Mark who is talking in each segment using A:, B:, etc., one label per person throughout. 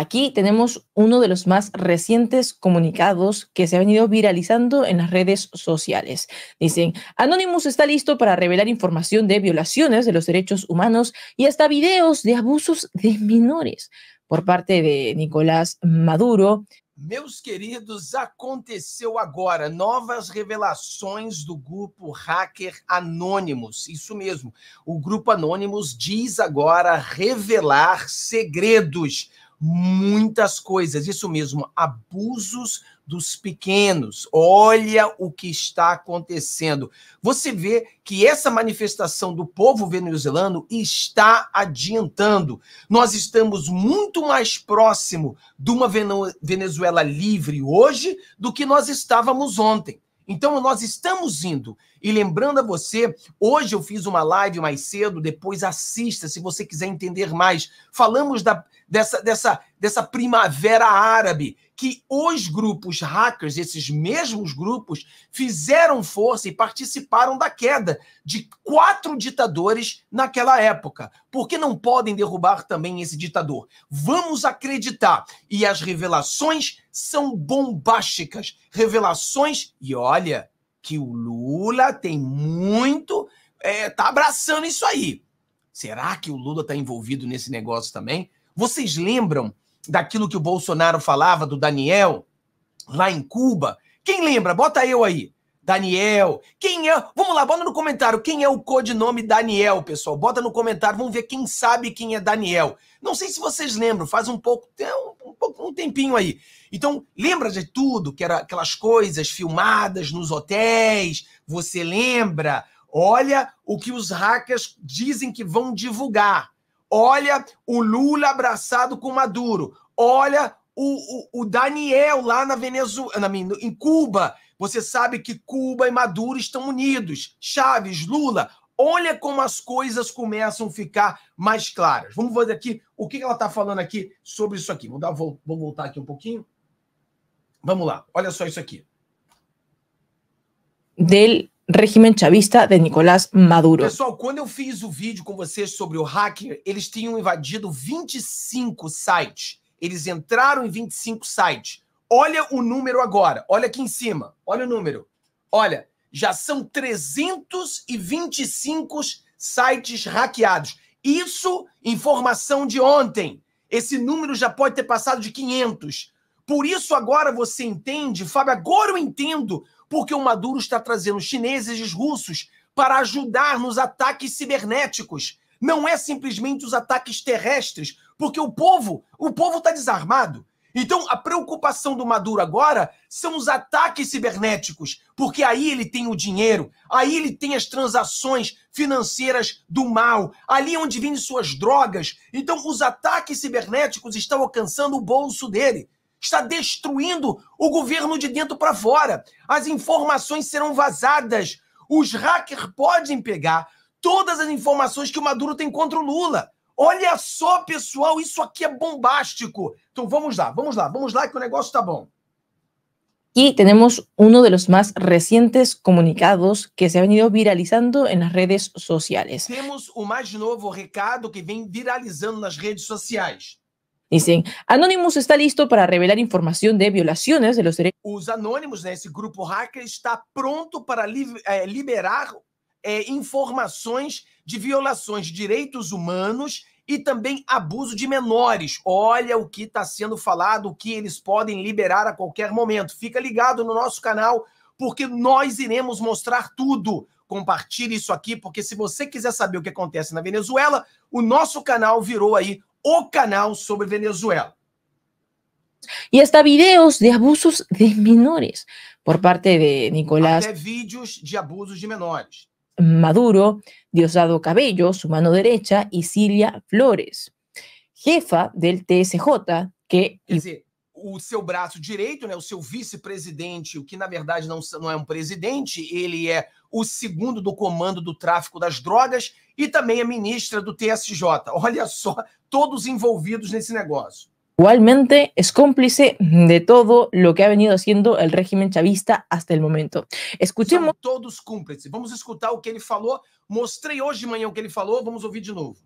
A: Aquí tenemos uno de los más recientes comunicados que se ha venido viralizando en las redes sociales. Dicen, Anonymous está listo para revelar información de violaciones de los derechos humanos y hasta videos de abusos de menores por parte de Nicolás Maduro.
B: Meus queridos, aconteceu agora novas revelações do grupo hacker Anonymous. Isso mesmo, o grupo Anonymous diz agora revelar segredos muitas coisas, isso mesmo, abusos dos pequenos. Olha o que está acontecendo. Você vê que essa manifestação do povo venezuelano está adiantando. Nós estamos muito mais próximo de uma Venezuela livre hoje do que nós estávamos ontem. Então, nós estamos indo e lembrando a você, hoje eu fiz uma live mais cedo, depois assista se você quiser entender mais. Falamos da, dessa, dessa, dessa primavera árabe, que os grupos hackers, esses mesmos grupos, fizeram força e participaram da queda de quatro ditadores naquela época. Por que não podem derrubar também esse ditador? Vamos acreditar. E as revelações são bombásticas. Revelações, e olha que o Lula tem muito. É, tá abraçando isso aí. Será que o Lula está envolvido nesse negócio também? Vocês lembram daquilo que o Bolsonaro falava do Daniel lá em Cuba? Quem lembra? Bota eu aí. Daniel. Quem é? Vamos lá, bota no comentário quem é o codinome Daniel, pessoal. Bota no comentário, vamos ver quem sabe quem é Daniel. Não sei se vocês lembram, faz um pouco, um, um tempinho aí. Então, lembra de tudo, que era aquelas coisas filmadas nos hotéis? Você lembra? Olha o que os hackers dizem que vão divulgar. Olha o Lula abraçado com Maduro. Olha o, o, o Daniel lá na Venezuela, na, em Cuba você sabe que Cuba e Maduro estão unidos. Chaves, Lula, olha como as coisas começam a ficar mais claras. Vamos ver aqui o que ela está falando aqui sobre isso aqui. Vamos, dar, vou, voltar aqui um pouquinho. Vamos lá, olha só isso aqui.
A: Del regime chavista de Nicolás Maduro.
B: Pessoal, quando eu fiz o vídeo com vocês sobre o hacker, eles tinham invadido 25 sites. Eles entraram em 25 sites. Olha o número agora. Olha aqui em cima. Olha o número. Olha, já são 325 sites hackeados. Isso, informação de ontem. Esse número já pode ter passado de 500. Por isso agora você entende, Fábio, agora eu entendo porque o Maduro está trazendo chineses e russos para ajudar nos ataques cibernéticos. Não é simplesmente os ataques terrestres, porque o povo, o povo está desarmado. Então, a preocupação do Maduro agora são os ataques cibernéticos, porque aí ele tem o dinheiro, aí ele tem as transações financeiras do mal, ali onde vêm suas drogas. Então, os ataques cibernéticos estão alcançando o bolso dele. Está destruindo o governo de dentro para fora. As informações serão vazadas. Os hackers podem pegar todas as informações que o Maduro tem contra o Lula. Olha só, pessoal, isso aqui é bombástico. Então vamos lá, vamos lá, vamos lá que o negócio tá bom.
A: Y tenemos uno de los más recientes comunicados que se ha venido viralizando en las redes sociales.
B: Temos o mais novo recado que vem viralizando nas redes sociais.
A: Dicen, Anonymous está listo para revelar información de violaciones de los derechos.
B: Os anônimos, né, esse grupo hacker está pronto para eh, liberar é, informações de violações de direitos humanos e também abuso de menores. Olha o que está sendo falado, o que eles podem liberar a qualquer momento. Fica ligado no nosso canal, porque nós iremos mostrar tudo. Compartilhe isso aqui, porque se você quiser saber o que acontece na Venezuela, o nosso canal virou aí o canal sobre Venezuela.
A: E está vídeos de abusos de menores por parte de Nicolás. Até
B: vídeos de abusos de menores.
A: Maduro, Diosdado Cabello, su mano derecha, y Cilia Flores, jefa del TSJ, que... Quer dizer,
B: o seu braço direito, né, o seu vice-presidente, o que na verdade não, não é um presidente, ele é o segundo do comando do tráfico das drogas e também é ministra do TSJ. Olha só, todos envolvidos nesse negócio.
A: Igualmente es cómplice de todo lo que ha venido haciendo el régimen chavista hasta el
B: momento. Escuchemos. todos cómplices. Vamos a escuchar lo que él falou. Mostré hoy de manhã o que él falou. Vamos a oír de nuevo.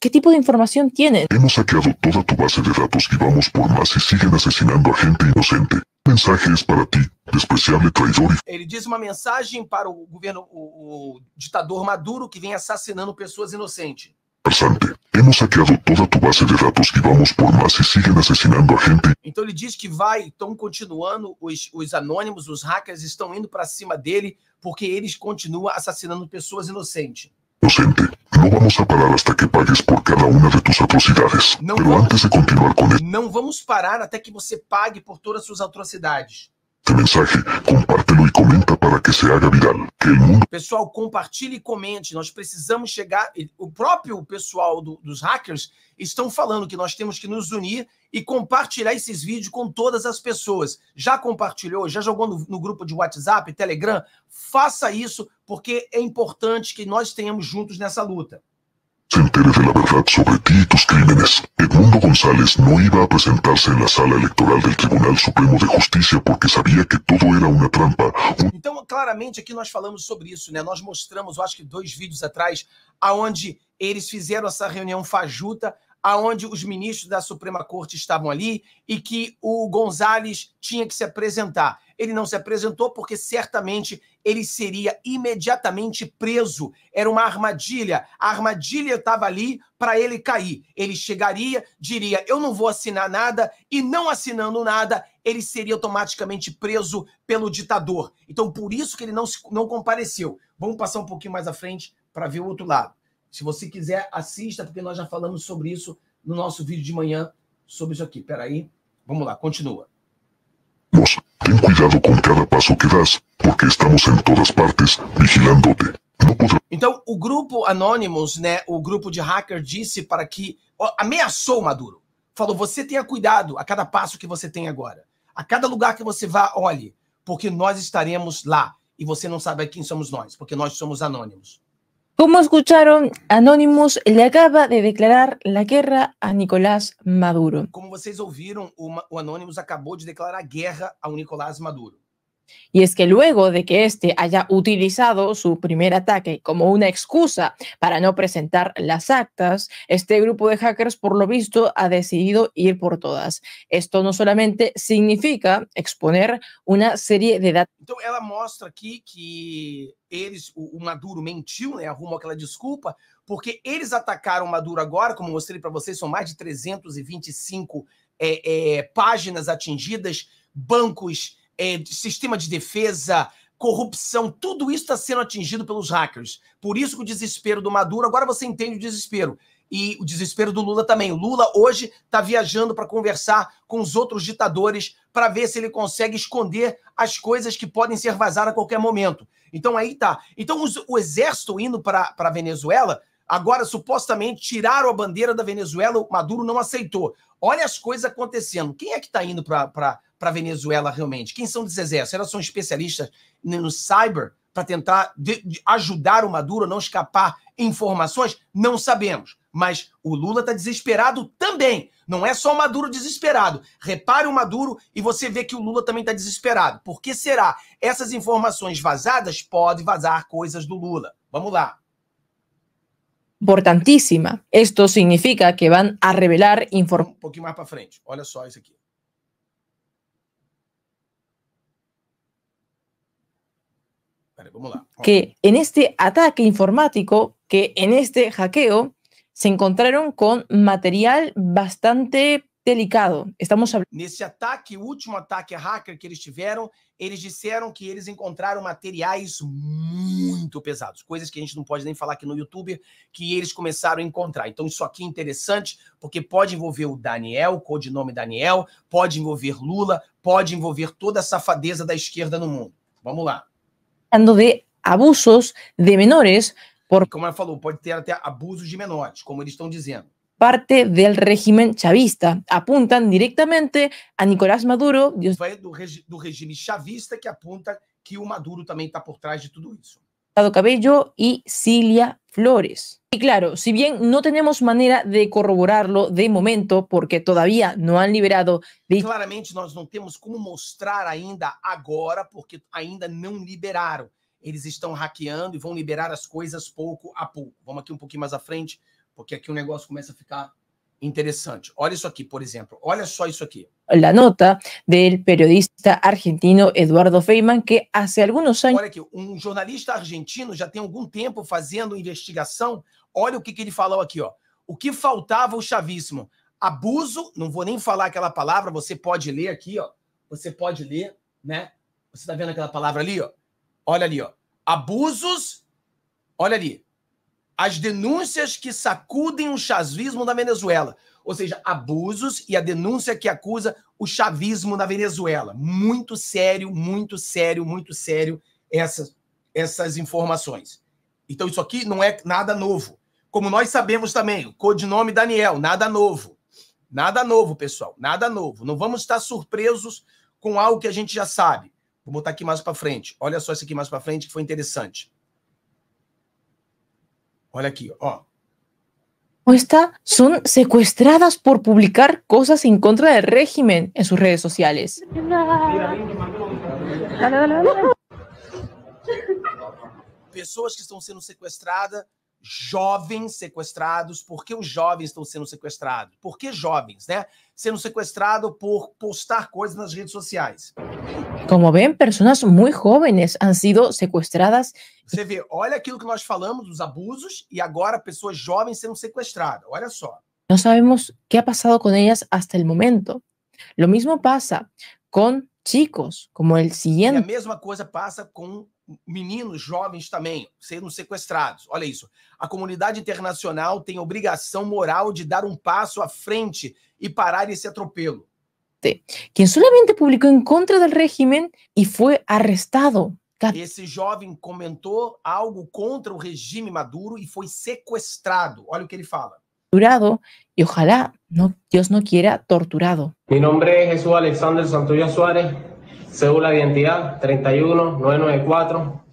A: ¿Qué tipo de información tiene?
C: Hemos saqueado toda tu base de datos y vamos por más y siguen asesinando a gente inocente. Mensaje es para ti, despreciable traidor.
B: Él dice una mensaje para el gobierno, el o ditador Maduro que vem assassinando personas inocentes.
C: farsante. Hemos saqueado toda tu base de e vamos por mais e siguen assassinando a gente.
B: Então ele diz que vai, estão continuando, os, os anônimos, os hackers estão indo para cima dele porque eles continuam assassinando pessoas inocentes.
C: Inocente, não vamos a parar até que pagues por cada uma de tus atrocidades. Não Pero vamos, antes de continuar com ele... Não
B: vamos parar até que você pague por todas as suas atrocidades.
C: Este compártelo e comenta para que se haga viral. Que
B: el mundo... Pessoal, compartilhe e comente. Nós precisamos chegar. O próprio pessoal do, dos hackers estão falando que nós temos que nos unir e compartilhar esses vídeos com todas as pessoas. Já compartilhou? Já jogou no, no grupo de WhatsApp, Telegram? Faça isso, porque é importante que nós tenhamos juntos nessa luta
C: se entere de la verdad sobre ti y tus crímenes. Edmundo González no iba a presentarse en la sala del Tribunal Supremo de Justicia porque que era trampa.
B: Então, claramente, aqui nós falamos sobre isso, né? Nós mostramos, eu acho que dois vídeos atrás, aonde eles fizeram essa reunião fajuta, aonde os ministros da Suprema Corte estavam ali e que o González tinha que se apresentar ele não se apresentou porque certamente ele seria imediatamente preso. Era uma armadilha. A armadilha estava ali para ele cair. Ele chegaria, diria: Eu não vou assinar nada, e não assinando nada, ele seria automaticamente preso pelo ditador. Então, por isso que ele não, se, não compareceu. Vamos passar um pouquinho mais à frente para ver o outro lado. Se você quiser, assista, porque nós já falamos sobre isso no nosso vídeo de manhã, sobre isso aqui. Peraí, vamos lá, continua.
C: Nossa, Ten cuidado com cada passo que das, porque estamos em todas partes vigilando-te.
B: Então, o grupo Anonymous, né, o grupo de hacker disse para que ó, ameaçou Maduro. Falou: "Você tenha cuidado a cada passo que você tem agora. A cada lugar que você vá, olhe, porque nós estaremos lá e você não sabe quem somos nós, porque nós somos anônimos."
A: Como escucharon, Anonymous le acaba de declarar la guerra a Nicolás Maduro.
B: Como ustedes oyeron, o Anonymous acabou de declarar guerra a Nicolás Maduro.
A: Y es que luego de que este haya utilizado su primer ataque como una excusa para no presentar las actas, este grupo de hackers por lo visto ha decidido ir por todas. Esto no solamente significa exponer una serie de datos.
B: Entonces, ella muestra aquí que eles, o, Maduro mentiu, né, aquella disculpa, desculpa, porque eles atacaram Maduro ahora, como mostrei para vocês, são mais de 325 e e páginas atingidas, bancos é, sistema de defesa, corrupção, tudo isso está sendo atingido pelos hackers. Por isso o desespero do Maduro, agora você entende o desespero. E o desespero do Lula também. O Lula hoje está viajando para conversar com os outros ditadores para ver se ele consegue esconder as coisas que podem ser vazadas a qualquer momento. Então aí tá. Então os, o exército indo para a Venezuela Agora, supostamente, tiraram a bandeira da Venezuela, o Maduro não aceitou. Olha as coisas acontecendo. Quem é que está indo para a Venezuela realmente? Quem são os exércitos? Elas são especialistas no cyber para tentar de, de ajudar o Maduro a não escapar informações? Não sabemos. Mas o Lula está desesperado também. Não é só o Maduro desesperado. Repare o Maduro e você vê que o Lula também está desesperado. Por que será? Essas informações vazadas podem vazar coisas do Lula. Vamos lá.
A: importantísima. Esto significa que van a revelar información.
B: Un poquito más para frente. Olha só isso aqui.
A: Que en este ataque informático, que en este hackeo, se encontraron con material bastante delicado. Estamos
B: Nesse ataque, o último ataque hacker que eles tiveram, eles disseram que eles encontraram materiais muito pesados, coisas que a gente não pode nem falar aqui no YouTube, que eles começaram a encontrar. Então isso aqui é interessante, porque pode envolver o Daniel, o codinome Daniel, pode envolver Lula, pode envolver toda a safadeza da esquerda no mundo. Vamos lá.
A: De abusos de menores por... Como
B: ela falou, pode ter até abusos de menores, como eles estão dizendo
A: parte del régimen chavista. Apuntan directamente a Nicolás Maduro. Dios...
B: Do, regi do regime chavista que apunta que o Maduro também está por trás de tudo isso.
A: Cabello y Cilia Flores. Y claro, si bien no tenemos manera de corroborarlo de momento, porque todavía no han liberado. Claramente,
B: nós não temos como mostrar ainda agora, porque ainda não liberaram. Eles estão hackeando e vão liberar as coisas pouco a pouco. Vamos aqui um pouquinho mais à frente porque aqui o negócio começa a ficar interessante. Olha isso aqui, por exemplo. Olha só isso aqui.
A: A nota del periodista argentino Eduardo Feynman que há alguns anos. Olha
B: aqui, um jornalista argentino já tem algum tempo fazendo investigação. Olha o que, que ele falou aqui, ó. O que faltava o chavismo? Abuso, não vou nem falar aquela palavra, você pode ler aqui, ó. Você pode ler, né? Você tá vendo aquela palavra ali, ó? Olha ali, ó. Abusos. Olha ali as denúncias que sacudem o chavismo na Venezuela. Ou seja, abusos e a denúncia que acusa o chavismo na Venezuela. Muito sério, muito sério, muito sério essas, essas informações. Então, isso aqui não é nada novo. Como nós sabemos também, codinome Daniel, nada novo. Nada novo, pessoal, nada novo. Não vamos estar surpresos com algo que a gente já sabe. Vou botar aqui mais para frente. Olha só isso aqui mais para frente que foi interessante. Olha aqui, ó.
A: son secuestradas por publicar cosas en contra del régimen en sus redes sociales.
B: Pessoas que estão sendo sequestradas, jovens sequestrados. Por que os jovens estão sendo sequestrados? Por que jovens, né? Sendo sequestrados por postar coisas nas redes sociais.
A: Como ven, personas muy jóvenes han sido secuestradas.
B: Você vê, olha aquilo que nós falamos dos abusos e agora pessoas jovens sendo sequestradas. Olha só.
A: Não sabemos o que ha passado com elas hasta el momento. Lo mismo pasa con chicos, como el siguiente. E a
B: mesma coisa passa com meninos jovens também sendo sequestrados. Olha isso. A comunidade internacional tem obrigação moral de dar um passo à frente e parar esse atropelo.
A: quien solamente publicó en contra del régimen y fue arrestado.
B: Ese joven comentó algo contra el régimen Maduro y e fue secuestrado. Olha que él fala.
A: Torturado y ojalá no, Dios no quiera torturado.
B: Mi nombre es Jesús Alexander Santoya Suárez, según la identidad 31994.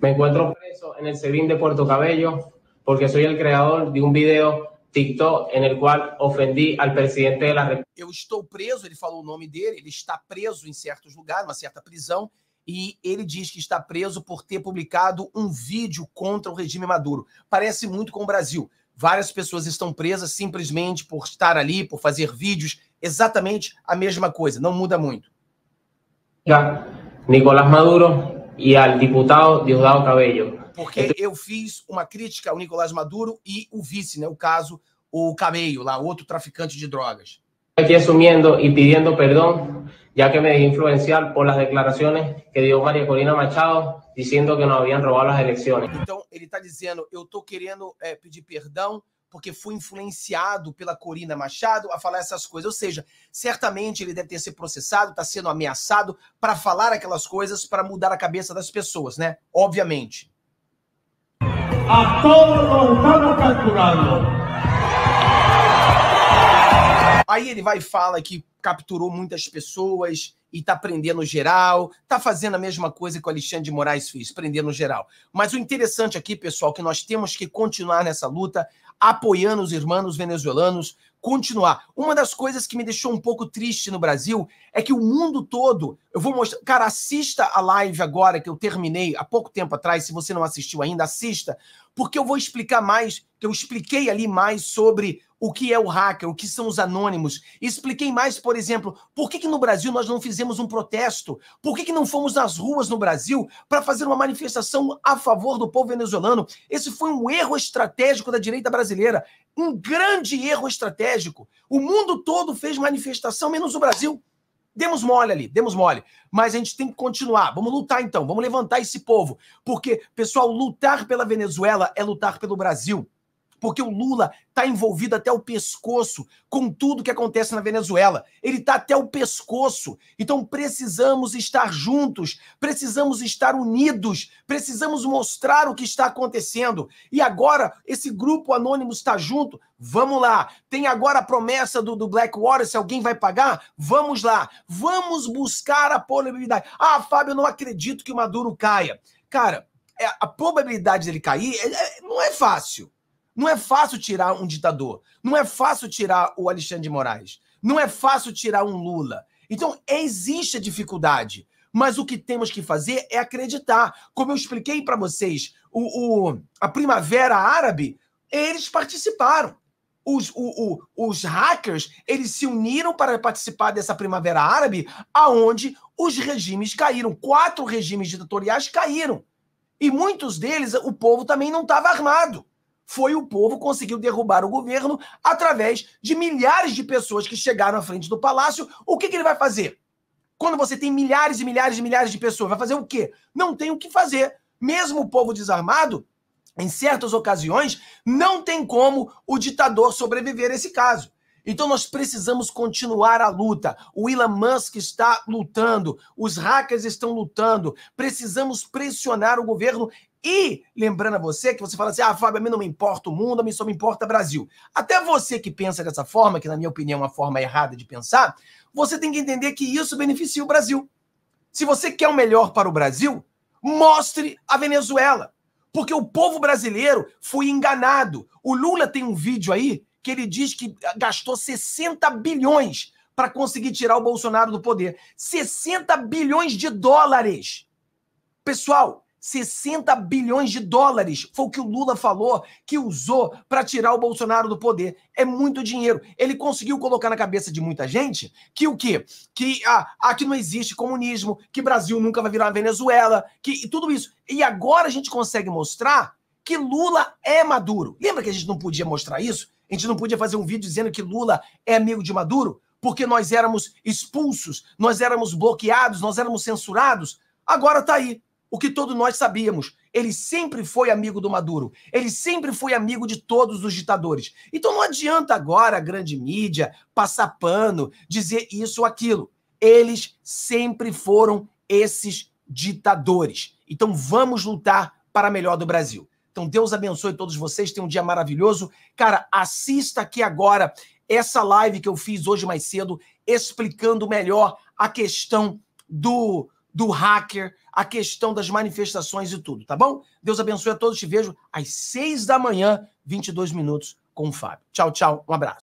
B: Me encuentro preso en el sevín de Puerto Cabello porque soy el creador de un video TikTok, em el ofendi ao presidente da República. Eu estou preso, ele falou o nome dele, ele está preso em certos lugares, uma certa prisão, e ele diz que está preso por ter publicado um vídeo contra o regime Maduro. Parece muito com o Brasil. Várias pessoas estão presas simplesmente por estar ali, por fazer vídeos, exatamente a mesma coisa, não muda muito. Nicolás Maduro e ao deputado Diosdado Cabello porque eu fiz uma crítica ao Nicolás Maduro e o vice, né? O caso, o Cameio, lá, outro traficante de drogas. Aqui assumindo e pedindo perdão, já que me dejé influenciar por as declarações que deu Maria Corina Machado dizendo que não haviam roubado as eleições. Então, ele está dizendo, eu estou querendo é, pedir perdão porque fui influenciado pela Corina Machado a falar essas coisas. Ou seja, certamente ele deve ter sido processado, está sendo ameaçado para falar aquelas coisas para mudar a cabeça das pessoas, né? Obviamente a todos los estamos capturando. Aí ele vai e fala que capturou muitas pessoas, e está prendendo geral, está fazendo a mesma coisa que o Alexandre de Moraes fez, prendendo geral. Mas o interessante aqui, pessoal, é que nós temos que continuar nessa luta, apoiando os irmãos venezuelanos, continuar. Uma das coisas que me deixou um pouco triste no Brasil é que o mundo todo, eu vou mostrar, cara, assista a live agora que eu terminei há pouco tempo atrás, se você não assistiu ainda, assista, porque eu vou explicar mais, que eu expliquei ali mais sobre o que é o hacker, o que são os anônimos. Expliquei mais, por exemplo, por que, que no Brasil nós não fizemos um protesto? Por que, que não fomos nas ruas no Brasil para fazer uma manifestação a favor do povo venezuelano? Esse foi um erro estratégico da direita brasileira, um grande erro estratégico. O mundo todo fez manifestação, menos o Brasil. Demos mole ali, demos mole. Mas a gente tem que continuar. Vamos lutar então, vamos levantar esse povo. Porque, pessoal, lutar pela Venezuela é lutar pelo Brasil porque o Lula está envolvido até o pescoço com tudo que acontece na Venezuela. Ele está até o pescoço. Então precisamos estar juntos, precisamos estar unidos, precisamos mostrar o que está acontecendo. E agora esse grupo anônimo está junto. Vamos lá. Tem agora a promessa do, do Blackwater, se alguém vai pagar? Vamos lá. Vamos buscar a probabilidade. Ah, Fábio, eu não acredito que o Maduro caia. Cara, é, a probabilidade dele cair é, é, não é fácil. Não é fácil tirar um ditador. Não é fácil tirar o Alexandre de Moraes. Não é fácil tirar um Lula. Então, existe a dificuldade. Mas o que temos que fazer é acreditar. Como eu expliquei para vocês, o, o, a Primavera Árabe, eles participaram. Os, o, os hackers, eles se uniram para participar dessa Primavera Árabe, aonde os regimes caíram. Quatro regimes ditatoriais caíram. E muitos deles, o povo também não estava armado foi o povo que conseguiu derrubar o governo através de milhares de pessoas que chegaram à frente do palácio. O que, que ele vai fazer? Quando você tem milhares e milhares e milhares de pessoas, vai fazer o quê? Não tem o que fazer. Mesmo o povo desarmado, em certas ocasiões, não tem como o ditador sobreviver a esse caso. Então nós precisamos continuar a luta. O Elon Musk está lutando, os hackers estão lutando. Precisamos pressionar o governo e lembrando a você que você fala assim: ah, Fábio, a mim não me importa o mundo, a mim só me importa o Brasil. Até você que pensa dessa forma, que na minha opinião é uma forma errada de pensar, você tem que entender que isso beneficia o Brasil. Se você quer o melhor para o Brasil, mostre a Venezuela. Porque o povo brasileiro foi enganado. O Lula tem um vídeo aí que ele diz que gastou 60 bilhões para conseguir tirar o Bolsonaro do poder. 60 bilhões de dólares. Pessoal, 60 bilhões de dólares foi o que o Lula falou que usou para tirar o Bolsonaro do poder. É muito dinheiro. Ele conseguiu colocar na cabeça de muita gente que o quê? Que ah, aqui ah, não existe comunismo, que Brasil nunca vai virar uma Venezuela, que tudo isso. E agora a gente consegue mostrar que Lula é Maduro. Lembra que a gente não podia mostrar isso? A gente não podia fazer um vídeo dizendo que Lula é amigo de Maduro? Porque nós éramos expulsos, nós éramos bloqueados, nós éramos censurados. Agora tá aí o que todos nós sabíamos. Ele sempre foi amigo do Maduro. Ele sempre foi amigo de todos os ditadores. Então não adianta agora a grande mídia passar pano, dizer isso ou aquilo. Eles sempre foram esses ditadores. Então vamos lutar para melhor do Brasil. Então Deus abençoe todos vocês, tenham um dia maravilhoso. Cara, assista aqui agora essa live que eu fiz hoje mais cedo explicando melhor a questão do do hacker, a questão das manifestações e tudo, tá bom? Deus abençoe a todos. Te vejo às seis da manhã, 22 minutos com o Fábio. Tchau, tchau. Um abraço.